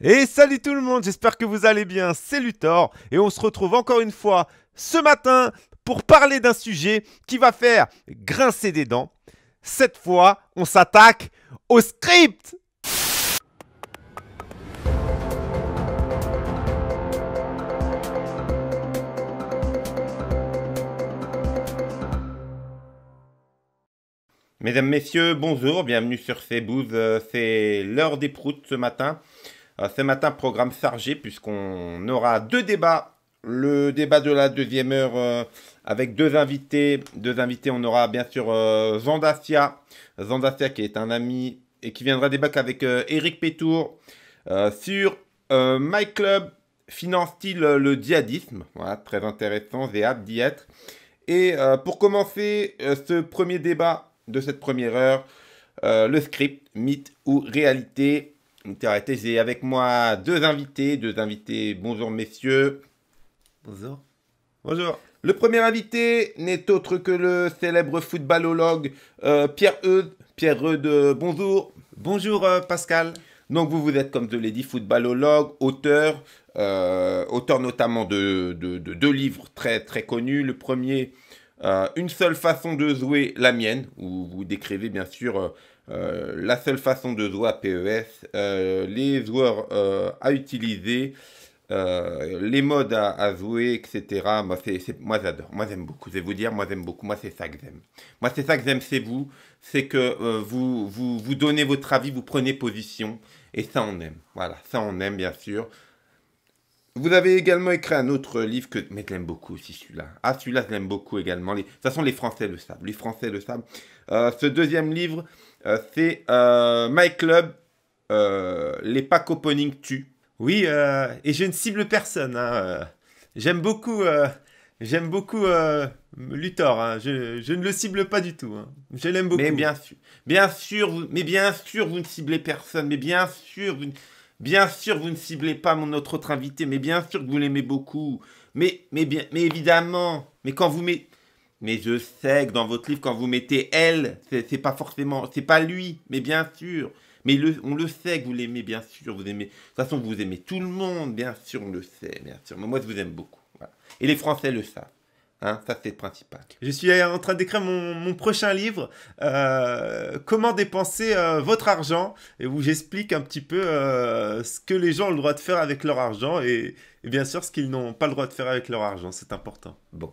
Et salut tout le monde, j'espère que vous allez bien, c'est Luthor et on se retrouve encore une fois ce matin pour parler d'un sujet qui va faire grincer des dents. Cette fois, on s'attaque au script Mesdames, Messieurs, bonjour, bienvenue sur Bouze, euh, c'est l'heure des proutes ce matin. Euh, ce matin, programme chargé, puisqu'on aura deux débats. Le débat de la deuxième heure euh, avec deux invités. Deux invités, on aura bien sûr euh, Zandacia. Zandacia qui est un ami et qui viendra débattre avec Eric Pétour sur My Club finance-t-il le djihadisme Voilà, très intéressant, j'ai hâte d'y être. Et pour commencer ce premier débat de cette première heure, le script, mythe ou réalité, j'ai avec moi deux invités, deux invités. Bonjour messieurs. Bonjour. Bonjour. Le premier invité n'est autre que le célèbre footballologue euh, Pierre Eudes. Pierre Eudes, bonjour. Bonjour euh, Pascal. Donc vous, vous êtes, comme je l'ai dit, footballologue, auteur, euh, auteur notamment de, de, deux livres très, très connus. Le premier, Une seule façon de jouer, la mienne, où vous décrivez bien sûr euh, la seule façon de jouer à PES, euh, les joueurs euh, à utiliser, les modes à, jouer, etc. Moi, c'est, moi j'adore, moi j'aime beaucoup. Je vais vous dire, moi j'aime beaucoup, moi c'est ça que j'aime. Moi c'est ça que j'aime, c'est vous, c'est que vous, vous, vous donnez votre avis, vous prenez position, et ça on aime. Voilà, ça on aime bien sûr. Vous avez également écrit un autre livre que... Mais je l'aime beaucoup aussi celui-là. Ah celui-là je l'aime beaucoup également. De toute façon les Français le savent. Les Français le savent. ce deuxième livre, euh, c'est euh, My Club, euh, les packs opening tu Oui, et je ne cible personne. Hein, j'aime beaucoup, j'aime beaucoup Luthor. Hein. je, je, ne le cible pas du tout. Hein. je l'aime beaucoup. Mais bien sûr, bien sûr, vous, mais bien sûr, vous ne ciblez personne. Mais bien sûr, vous, Bien sûr, vous ne ciblez pas mon autre, autre invité, mais bien sûr que vous l'aimez beaucoup. Mais, mais, bien, mais évidemment, mais quand vous, mettez... Mais je sais que dans votre livre, quand vous mettez elle, c'est pas forcément, c'est pas lui, mais bien sûr. Mais on le sait que vous l'aimez, bien sûr. Vous aimez, de toute façon, vous aimez tout le monde, bien sûr, on le sait, bien sûr. Mais moi, je vous aime beaucoup. Et les Français le savent. Hein, ça, c'est le principal. Je suis en train d'écrire mon, prochain livre, euh, Comment dépenser euh, votre argent, et où j'explique un petit peu euh, ce que les gens ont le droit de faire avec leur argent et bien sûr ce qu'ils n'ont pas le droit de faire avec leur argent. C'est important. Bon.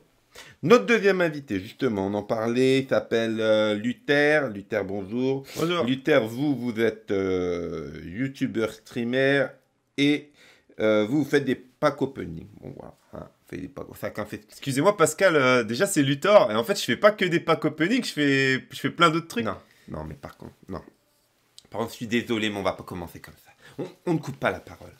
Notre deuxième invité, justement, on en parlait, il s'appelle euh, Luther. Luther, bonjour. Bonjour. Luther, vous, vous êtes euh, youtubeur, streamer et euh, vous, faites des pack opening. Bon, voilà. Excusez-moi, Pascal, déjà, c'est Luther Et en fait, je fais pas que des pack opening, je fais, je fais plein d'autres trucs. Non, non, mais par contre, non. Par contre, je suis désolé, mais on va pas commencer comme ça. on ne coupe pas la parole.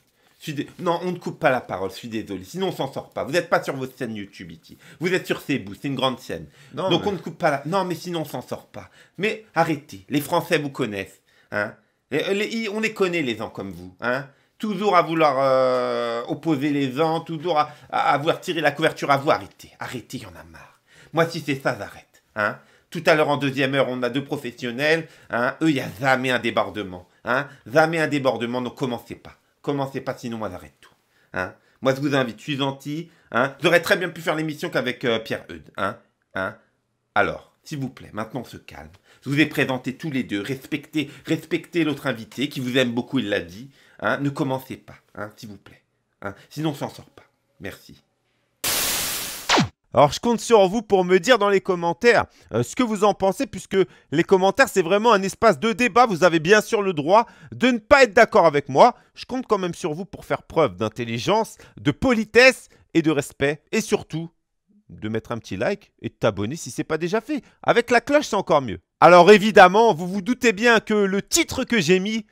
Non, on ne coupe pas la parole, je suis désolé. Sinon, on s'en sort pas. Vous n'êtes pas sur votre scène YouTube ici. Vous êtes sur Cebu, c'est une grande scène. Donc on ne coupe pas la... Non, mais sinon, on s'en sort pas. Mais arrêtez, les Français vous connaissent. Hein. Euh, on les connaît, les gens comme vous. Hein. toujours à vouloir euh, opposer les gens, toujours à, à, tiré vouloir tirer la couverture à vous. Arrêtez, arrêtez, il y en a marre. Moi, si c'est ça, j'arrête. Hein Tout à l'heure, en deuxième heure, on a deux professionnels. Hein. Eux, il n'y a jamais un débordement. Hein jamais un débordement, ne commencez pas commencez pas, sinon moi j'arrête tout. Hein moi je vous invite, je suis gentil. Hein J'aurais très bien pu faire l'émission qu'avec euh, Pierre Eudes. Hein hein Alors, s'il vous plaît, maintenant on se calme. Je vous ai présenté tous les deux. Respectez, respectez l'autre invité qui vous aime beaucoup, il l'a dit. Hein ne commencez pas, hein, s'il vous plaît. Hein Sinon on s'en sort pas. Merci. Alors je compte sur vous pour me dire dans les commentaires euh, ce que vous en pensez puisque les commentaires c'est vraiment un espace de débat. Vous avez bien sûr le droit de ne pas être d'accord avec moi. Je compte quand même sur vous pour faire preuve d'intelligence, de politesse et de respect et surtout de mettre un petit like et de t'abonner si ce n'est pas déjà fait. Avec la cloche c'est encore mieux. Alors évidemment, vous vous doutez bien que le titre que j'ai mis,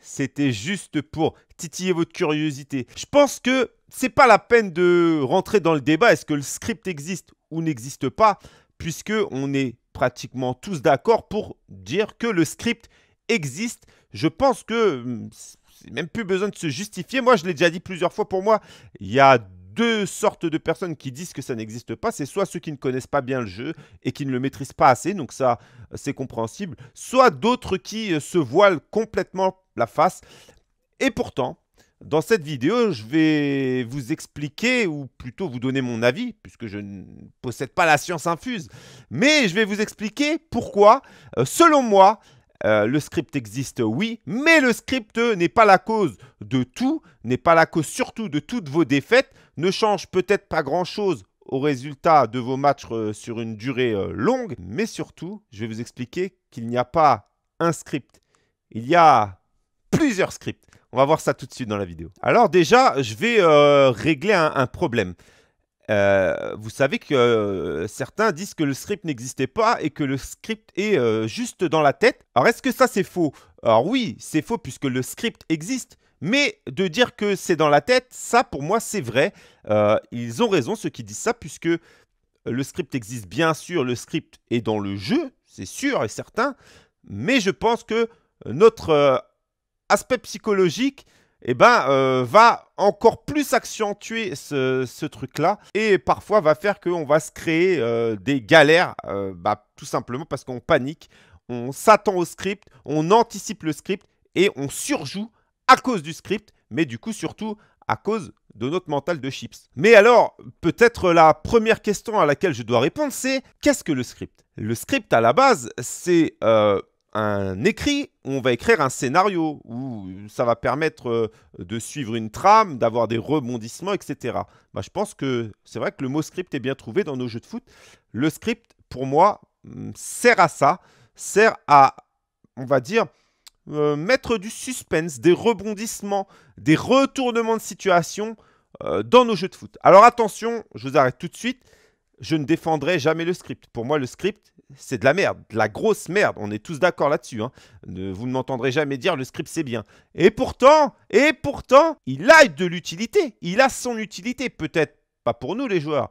c'était juste pour titiller votre curiosité. Je pense que c'est pas la peine de rentrer dans le débat est-ce que le script existe ou n'existe pas, puisque on est pratiquement tous d'accord pour dire que le script existe. Je pense que hum, c'est même plus besoin de se justifier. Moi, je l'ai déjà dit plusieurs fois. Pour moi, il y a deux sortes de personnes qui disent que ça n'existe pas. C'est soit ceux qui ne connaissent pas bien le jeu et qui ne le maîtrisent pas assez, donc ça, c'est compréhensible. Soit d'autres qui euh, se voilent complètement la face. Et pourtant, dans cette vidéo, je vais vous expliquer, ou plutôt vous donner mon avis, puisque je ne possède pas la science infuse, mais je vais vous expliquer pourquoi, euh, selon moi, euh, le script existe, oui, mais le script n'est pas la cause de tout, n'est pas la cause surtout de toutes vos défaites, ne change peut-être pas grand-chose au résultat de vos matchs euh, sur une durée longue, mais surtout, je vais vous expliquer qu'il n'y a pas un script, il y a plusieurs scripts. On va voir ça tout de suite dans la vidéo. Alors déjà, je vais euh, régler un, problème. Euh, vous savez que euh, certains disent que le script n'existait pas et que le script est juste dans la tête. Alors est-ce que ça c'est faux Alors oui, c'est faux puisque le script existe. Mais de dire que c'est dans la tête, ça pour moi c'est vrai. ils ont raison ceux qui disent ça puisque le script existe bien sûr, le script est dans le jeu, c'est sûr et certain. Mais je pense que notre aspect psychologique, eh ben, euh, va encore plus accentuer ce, truc-là et parfois va faire qu'on va se créer euh, des galères, euh, bah, tout simplement parce qu'on panique, on s'attend au script, on anticipe le script et on surjoue à cause du script, mais du coup surtout à cause de notre mental de chips. Mais alors, peut-être la première question à laquelle je dois répondre, c'est qu'est-ce que le script Le script à la base, c'est un écrit, on va écrire un scénario où ça va permettre euh, de suivre une trame, d'avoir des rebondissements, etc. Bah, je pense que c'est vrai que le mot script est bien trouvé dans nos jeux de foot. Le script, pour moi, mm, sert à ça, sert à, on va dire, euh, mettre du suspense, des rebondissements, des retournements de situation euh, dans nos jeux de foot. Alors attention, je vous arrête tout de suite je ne défendrai jamais le script. Pour moi, le script, c'est de la merde, de la grosse merde. On est tous d'accord là-dessus. Hein. vous ne m'entendrez jamais dire le script, c'est bien. Et pourtant, et pourtant, il a de l'utilité. Il a son utilité, peut-être pas pour nous les joueurs,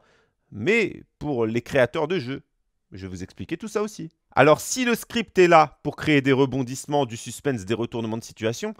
mais pour les créateurs de jeux. Je vais vous expliquer tout ça aussi. Alors, si le script est là pour créer des rebondissements, du suspense, des retournements de situation,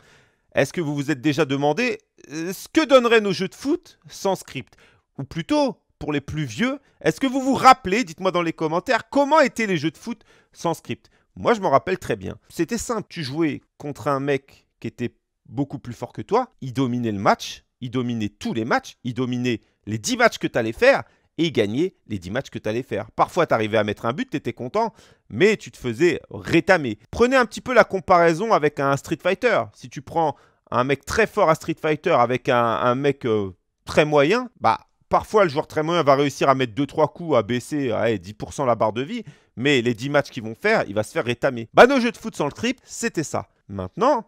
est-ce que vous vous êtes déjà demandé euh, ce que donneraient nos jeux de foot sans script Ou plutôt, pour les plus vieux, est-ce que vous vous rappelez, dites-moi dans les commentaires, comment étaient les jeux de foot sans script Moi, je m'en rappelle très bien. C'était simple, tu jouais contre un mec qui était beaucoup plus fort que toi, il dominait le match, il dominait tous les matchs, il dominait les 10 matchs que tu allais faire, et gagnait les 10 matchs que tu allais faire. Parfois, tu arrivais à mettre un but, tu étais content, mais tu te faisais rétamer. Prenez un petit peu la comparaison avec un Street Fighter. Si tu prends un mec très fort à Street Fighter avec un, mec euh, très moyen, bah Parfois, le joueur très moyen va réussir à mettre 2-3 coups, à baisser à 10% la barre de vie, mais les 10 matchs qu'ils vont faire, il va se faire rétamer. Bah, nos jeux de foot sans le script, c'était ça. Maintenant,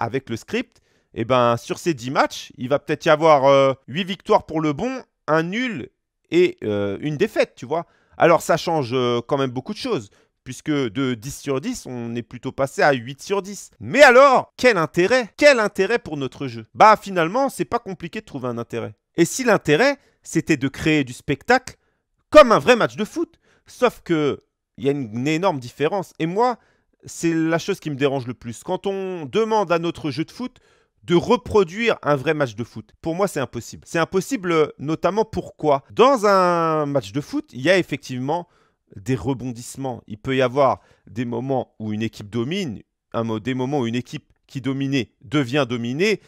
avec le script, eh ben, sur ces 10 matchs, il va peut-être y avoir 8 euh, victoires pour le bon, un nul et euh, une défaite, tu vois. Alors ça change euh, quand même beaucoup de choses, puisque de 10 sur 10, on est plutôt passé à 8 sur 10. Mais alors, quel intérêt Quel intérêt pour notre jeu Bah finalement, c'est pas compliqué de trouver un intérêt. Et si l'intérêt, c'était de créer du spectacle comme un vrai match de foot. Sauf que il y a une, énorme différence. Et moi, c'est la chose qui me dérange le plus. Quand on demande à notre jeu de foot de reproduire un vrai match de foot. Pour moi, c'est impossible. C'est impossible notamment pourquoi Dans un match de foot, il y a effectivement des rebondissements. Il peut y avoir des moments où une équipe domine, un, des moments où une équipe qui dominait devient dominée,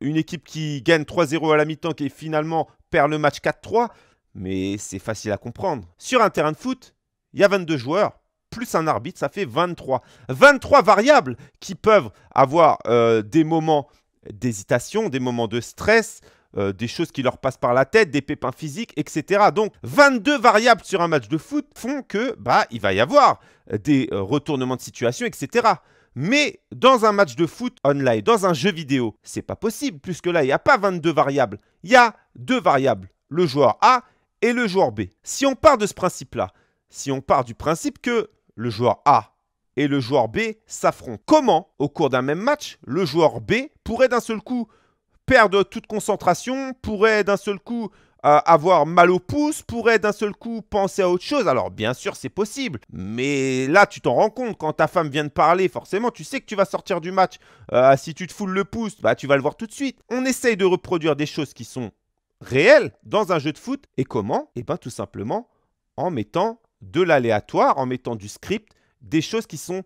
une équipe qui gagne 3-0 à la mi-temps qui est finalement le match 4-3, mais c'est facile à comprendre. Sur un terrain de foot, il y a 22 joueurs, plus un arbitre, ça fait 23. 23 variables qui peuvent avoir euh, des moments d'hésitation, des moments de stress, euh, des choses qui leur passent par la tête, des pépins physiques, etc. Donc 22 variables sur un match de foot font que bah il va y avoir des euh, retournements de situation, etc. Mais dans un match de foot online, dans un jeu vidéo, c'est pas possible, puisque là, il n'y a pas 22 variables. Il y a deux variables, le joueur A et le joueur B. Si on part de ce principe-là, si on part du principe que le joueur A et le joueur B s'affrontent, comment, au cours d'un même match, le joueur B pourrait d'un seul coup perdre toute concentration, pourrait d'un seul coup euh, avoir mal au pouce pourrait d'un seul coup penser à autre chose. Alors bien sûr, c'est possible, mais là, tu t'en rends compte quand ta femme vient de parler. Forcément, tu sais que tu vas sortir du match. Euh, si tu te foules le pouce, bah tu vas le voir tout de suite. On essaye de reproduire des choses qui sont réelles dans un jeu de foot. Et comment Et eh bien, tout simplement en mettant de l'aléatoire, en mettant du script, des choses qui sont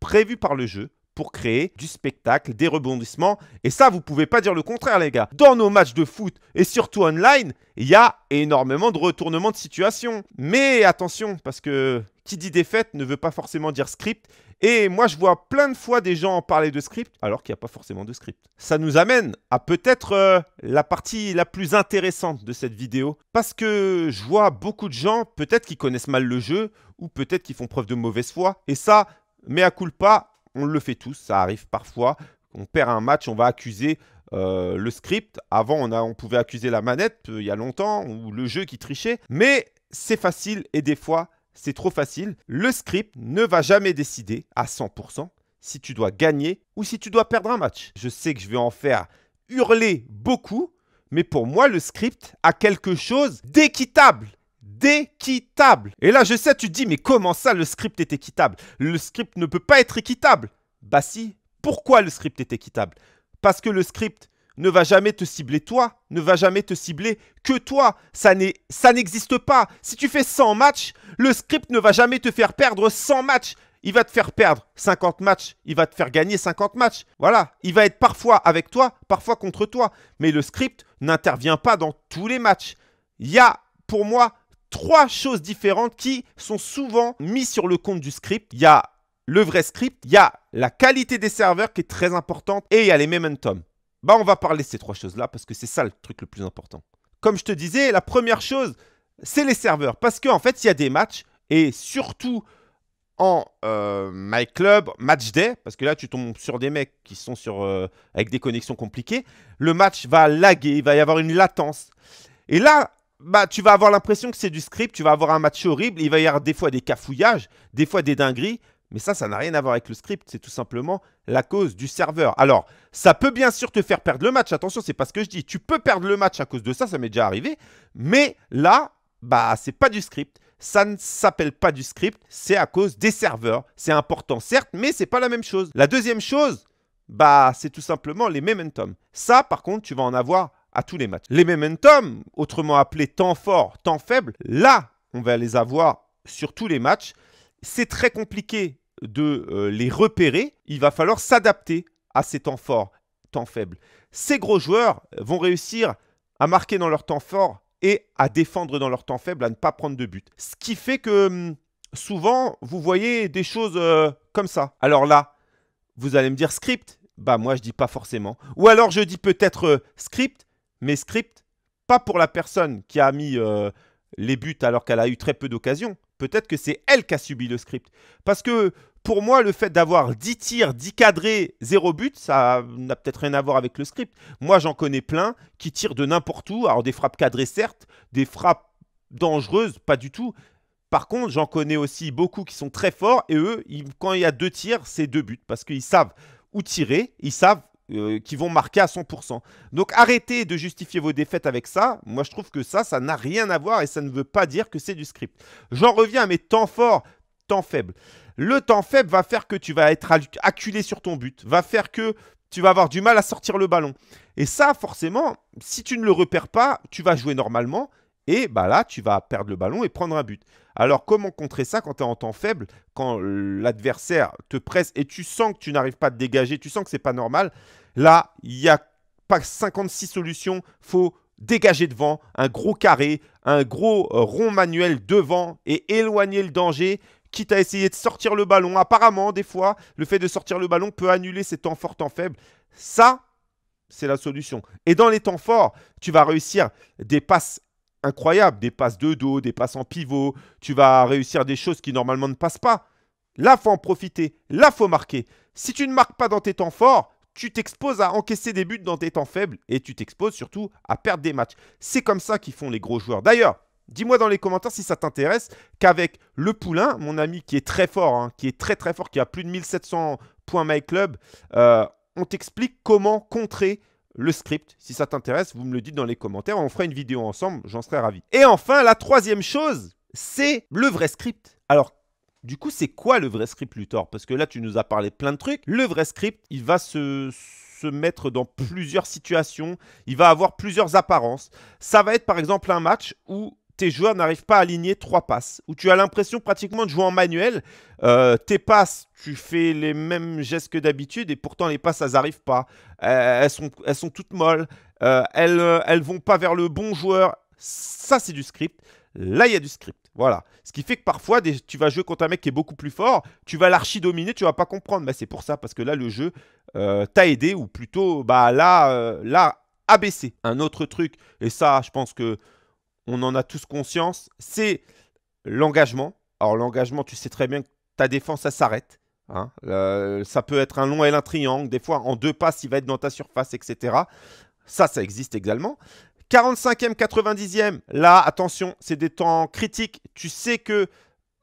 prévues par le jeu pour créer du spectacle, des rebondissements. Et ça, vous pouvez pas dire le contraire, les gars. Dans nos matchs de foot et surtout online, il y a énormément de retournements de situation. Mais attention, parce que qui dit défaite ne veut pas forcément dire script. Et moi, je vois plein de fois des gens en parler de script alors qu'il n'y a pas forcément de script. Ça nous amène à peut-être euh, la partie la plus intéressante de cette vidéo. Parce que je vois beaucoup de gens, peut-être qui connaissent mal le jeu ou peut-être qui font preuve de mauvaise foi. Et ça, mais à culpa, on le fait tous, ça arrive parfois. On perd un match, on va accuser euh, le script. Avant, on, on pouvait accuser la manette, euh, il y a longtemps, ou le jeu qui trichait. Mais c'est facile et des fois, c'est trop facile. Le script ne va jamais décider à 100% si tu dois gagner ou si tu dois perdre un match. Je sais que je vais en faire hurler beaucoup, mais pour moi, le script a quelque chose d'équitable d'équitable. Et là, je sais, tu dis, mais comment ça, le script est équitable Le script ne peut pas être équitable. Bah si, pourquoi le script est équitable Parce que le script ne va jamais te cibler toi, ne va jamais te cibler que toi. Ça n'existe pas. Si tu fais 100 matchs, le script ne va jamais te faire perdre 100 matchs. Il va te faire perdre 50 matchs, il va te faire gagner 50 matchs. Voilà, il va être parfois avec toi, parfois contre toi. Mais le script n'intervient pas dans tous les matchs. Il y a, pour moi, trois choses différentes qui sont souvent mises sur le compte du script. Il y a le vrai script, il y a la qualité des serveurs qui est très importante et il y a les momentum. Bah, on va parler de ces trois choses-là parce que c'est ça le truc le plus important. Comme je te disais, la première chose, c'est les serveurs. Parce qu'en fait, il y a des matchs et surtout en euh, My Club, Match Day, parce que là, tu tombes sur des mecs qui sont sur, euh, avec des connexions compliquées. Le match va laguer, il va y avoir une latence. Et là, bah, tu vas avoir l'impression que c'est du script, tu vas avoir un match horrible, il va y avoir des fois des cafouillages, des fois des dingueries, mais ça, ça n'a rien à voir avec le script, c'est tout simplement la cause du serveur. Alors, ça peut bien sûr te faire perdre le match, attention, c'est pas ce que je dis. Tu peux perdre le match à cause de ça, ça m'est déjà arrivé, mais là, bah, c'est pas du script. Ça ne s'appelle pas du script, c'est à cause des serveurs. C'est important, certes, mais c'est pas la même chose. La deuxième chose, bah, c'est tout simplement les momentum. Ça, par contre, tu vas en avoir à tous les matchs. Les momentum, autrement appelés temps fort, temps faible, là, on va les avoir sur tous les matchs. C'est très compliqué de euh, les repérer. Il va falloir s'adapter à ces temps forts, temps faibles. Ces gros joueurs vont réussir à marquer dans leur temps fort et à défendre dans leur temps faible, à ne pas prendre de but. Ce qui fait que hum, souvent, vous voyez des choses euh, comme ça. Alors là, vous allez me dire script. Bah moi je dis pas forcément. Ou alors je dis peut-être euh, script, mais script, pas pour la personne qui a mis euh, les buts alors qu'elle a eu très peu d'occasions. Peut-être que c'est elle qui a subi le script. Parce que pour moi, le fait d'avoir 10 tirs, 10 cadrés, 0 but, ça n'a peut-être rien à voir avec le script. Moi, j'en connais plein qui tirent de n'importe où. Alors, des frappes cadrées, certes, des frappes dangereuses, pas du tout. Par contre, j'en connais aussi beaucoup qui sont très forts et eux, quand il y a deux tirs, c'est deux buts parce qu'ils savent où tirer, ils savent euh, qui vont marquer à 100%. Donc arrêtez de justifier vos défaites avec ça. Moi, je trouve que ça, ça n'a rien à voir et ça ne veut pas dire que c'est du script. J'en reviens à mes temps forts, temps faible. Le temps faible va faire que tu vas être acculé sur ton but, va faire que tu vas avoir du mal à sortir le ballon. Et ça, forcément, si tu ne le repères pas, tu vas jouer normalement, et bah là, tu vas perdre le ballon et prendre un but. Alors comment contrer ça quand tu es en temps faible, quand l'adversaire te presse et tu sens que tu n'arrives pas à te dégager, tu sens que c'est pas normal Là, il n'y a pas 56 solutions, faut dégager devant, un gros carré, un gros euh, rond manuel devant et éloigner le danger quitte à essayer de sortir le ballon. Apparemment, des fois, le fait de sortir le ballon peut annuler ces temps forts, temps faibles. Ça, c'est la solution. Et dans les temps forts, tu vas réussir des passes incroyable, des passes de dos, des passes en pivot, tu vas réussir des choses qui normalement ne passent pas. Là, faut en profiter, là, faut marquer. Si tu ne marques pas dans tes temps forts, tu t'exposes à encaisser des buts dans tes temps faibles et tu t'exposes surtout à perdre des matchs. C'est comme ça qu'ils font les gros joueurs. D'ailleurs, dis-moi dans les commentaires si ça t'intéresse qu'avec le Poulain, mon ami qui est très fort, hein, qui est très très fort, qui a plus de 1700 points MyClub, euh, on t'explique comment contrer le script. Si ça t'intéresse, vous me le dites dans les commentaires. On fera une vidéo ensemble, j'en serai ravi. Et enfin, la troisième chose, c'est le vrai script. Alors, du coup, c'est quoi le vrai script, Luthor Parce que là, tu nous as parlé plein de trucs. Le vrai script, il va se, se mettre dans plusieurs situations. Il va avoir plusieurs apparences. Ça va être par exemple un match où tes joueurs n'arrivent pas à aligner trois passes, où tu as l'impression pratiquement de jouer en manuel. Euh, tes passes, tu fais les mêmes gestes que d'habitude et pourtant les passes, elles n'arrivent pas. Euh, elles, sont, elles sont toutes molles. Euh, elles vont pas vers le bon joueur. Ça, c'est du script. Là, il y a du script. Voilà. Ce qui fait que parfois, tu vas jouer contre un mec qui est beaucoup plus fort, tu vas l'archi-dominer, tu vas pas comprendre. Mais c'est pour ça, parce que là, le jeu t'a aidé, ou plutôt, bah là, là, abaissé. Un autre truc, et ça, je pense que on en a tous conscience, c'est l'engagement. Alors l'engagement, tu sais très bien que ta défense, ça s'arrête. Hein. Euh, ça peut être un long et un triangle, des fois en deux passes, il va être dans ta surface, etc. Ça, ça existe également. 45e, 90e, là, attention, c'est des temps critiques. Tu sais que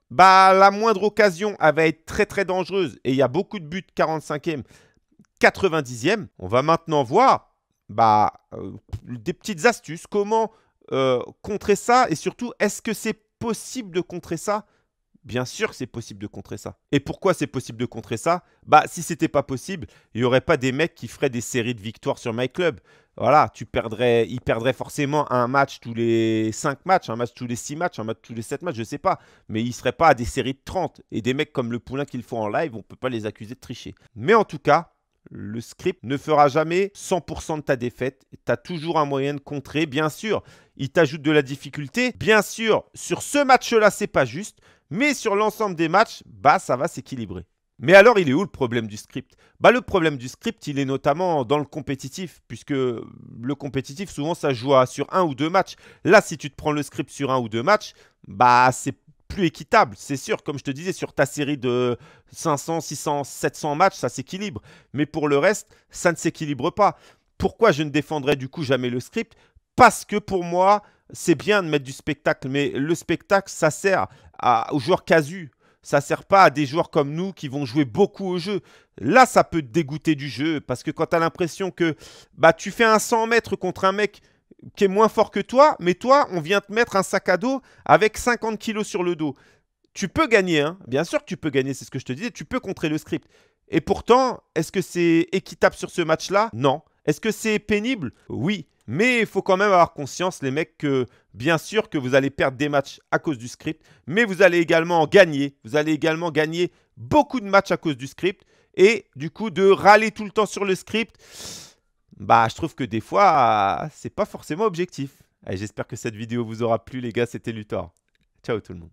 bah, la moindre occasion, elle va être très très dangereuse. Et il y a beaucoup de buts 45e, 90e. On va maintenant voir bah, euh, des petites astuces, comment euh, contrer ça Et surtout, est-ce que c'est possible de contrer ça Bien sûr c'est possible de contrer ça. Et pourquoi c'est possible de contrer ça Bah, si c'était pas possible, il y aurait pas des mecs qui feraient des séries de victoires sur MyClub Club. Voilà, tu perdrais, ils perdraient forcément un match tous les 5 matchs, un match tous les 6 matchs, un match tous les 7 matchs, je sais pas. Mais ils ne seraient pas à des séries de 30. Et des mecs comme le poulain qu'ils font en live, on ne peut pas les accuser de tricher. Mais en tout cas, le script ne fera jamais 100% de ta défaite. Tu as toujours un moyen de contrer. Bien sûr, il t'ajoute de la difficulté. Bien sûr, sur ce match-là, c'est pas juste. Mais sur l'ensemble des matchs, bah, ça va s'équilibrer. Mais alors, il est où le problème du script Bah, le problème du script, il est notamment dans le compétitif, puisque le compétitif, souvent, ça joue sur un ou deux matchs. Là, si tu te prends le script sur un ou deux matchs, bah, c'est équitable. C'est sûr, comme je te disais, sur ta série de 500, 600, 700 matchs, ça s'équilibre. Mais pour le reste, ça ne s'équilibre pas. Pourquoi je ne défendrai du coup jamais le script Parce que pour moi, c'est bien de mettre du spectacle, mais le spectacle, ça sert à, aux joueurs casus. Ça sert pas à des joueurs comme nous qui vont jouer beaucoup au jeu. Là, ça peut dégoûter du jeu parce que quand tu as l'impression que bah, tu fais un 100 mètres contre un mec qui est moins fort que toi, mais toi, on vient te mettre un sac à dos avec 50 kilos sur le dos. Tu peux gagner, hein. bien sûr que tu peux gagner, c'est ce que je te disais, tu peux contrer le script. Et pourtant, est-ce que c'est équitable sur ce match-là Non. Est-ce que c'est pénible Oui. Mais il faut quand même avoir conscience, les mecs, que bien sûr que vous allez perdre des matchs à cause du script, mais vous allez également en gagner. Vous allez également gagner beaucoup de matchs à cause du script. Et du coup, de râler tout le temps sur le script, bah, je trouve que des fois, c'est pas forcément objectif. J'espère que cette vidéo vous aura plu, les gars. C'était Luthor. Ciao tout le monde.